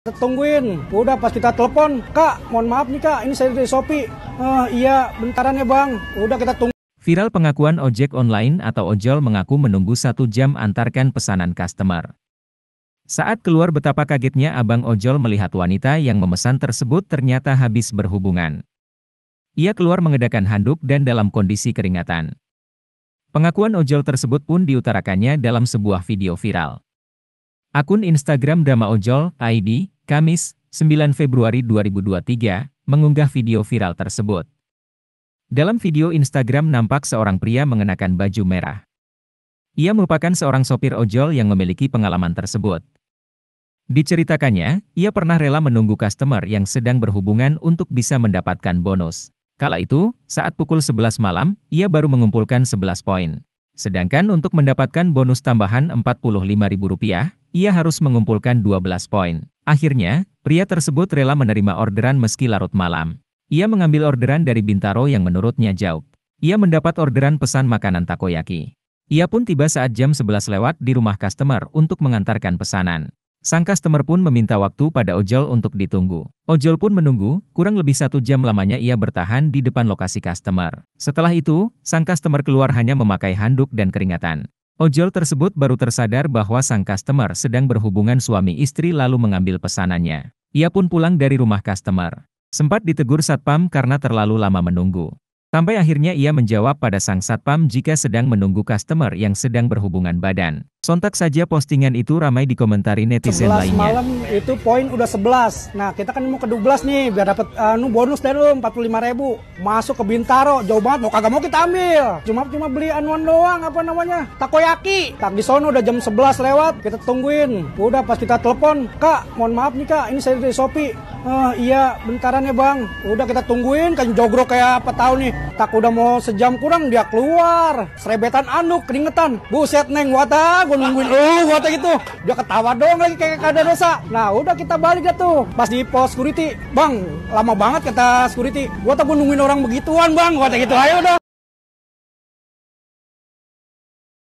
Tungguin, udah pas kita telepon, Kak, mohon maaf nih Kak, ini saya dari Shopee. Uh, iya, bentaran ya Bang, udah kita tunggu. Viral pengakuan ojek online atau ojol mengaku menunggu satu jam antarkan pesanan customer. Saat keluar betapa kagetnya abang ojol melihat wanita yang memesan tersebut ternyata habis berhubungan. Ia keluar mengedakan handuk dan dalam kondisi keringatan. Pengakuan ojol tersebut pun diutarakannya dalam sebuah video viral. Akun Instagram drama Ojol, ID, Kamis, 9 Februari 2023, mengunggah video viral tersebut. Dalam video Instagram nampak seorang pria mengenakan baju merah. Ia merupakan seorang sopir ojol yang memiliki pengalaman tersebut. Diceritakannya, ia pernah rela menunggu customer yang sedang berhubungan untuk bisa mendapatkan bonus. Kala itu, saat pukul 11 malam, ia baru mengumpulkan 11 poin. Sedangkan untuk mendapatkan bonus tambahan Rp45.000, ia harus mengumpulkan 12 poin. Akhirnya, pria tersebut rela menerima orderan meski larut malam. Ia mengambil orderan dari Bintaro yang menurutnya jauh. Ia mendapat orderan pesan makanan takoyaki. Ia pun tiba saat jam 11 lewat di rumah customer untuk mengantarkan pesanan. Sang customer pun meminta waktu pada ojol untuk ditunggu. Ojol pun menunggu, kurang lebih satu jam lamanya ia bertahan di depan lokasi customer. Setelah itu, sang customer keluar hanya memakai handuk dan keringatan. Ojol tersebut baru tersadar bahwa sang customer sedang berhubungan suami istri lalu mengambil pesanannya. Ia pun pulang dari rumah customer. Sempat ditegur satpam karena terlalu lama menunggu. Sampai akhirnya ia menjawab pada sang satpam jika sedang menunggu customer yang sedang berhubungan badan. Sontak saja postingan itu ramai dikomentari netizen 11 lainnya. malam itu poin udah 11. Nah, kita kan mau ke 12 nih biar dapat anu eh, uh, bonus dari lu ribu. Masuk ke Bintaro, jauh banget mau kagak mau kita ambil. Cuma cuma beli anuan doang apa namanya? Takoyaki. Tak di sono udah jam 11 lewat, kita tungguin. Udah pas kita telepon, "Kak, mohon maaf nih Kak, ini saya dari sopi. Uh, eh, iya, bentaran ya Bang. Udah kita tungguin kan jogro kayak apa tahu nih. Tak udah mau sejam kurang dia keluar. Serebetan anu keringetan. Buset Neng, watak gue nungguin lu kata gitu dia ketawa dong lagi kayak kada dosa nah udah kita balik ya tuh pas di pos security bang lama banget kata security gue tak gue nungguin orang begituan bang kata gitu ayo udah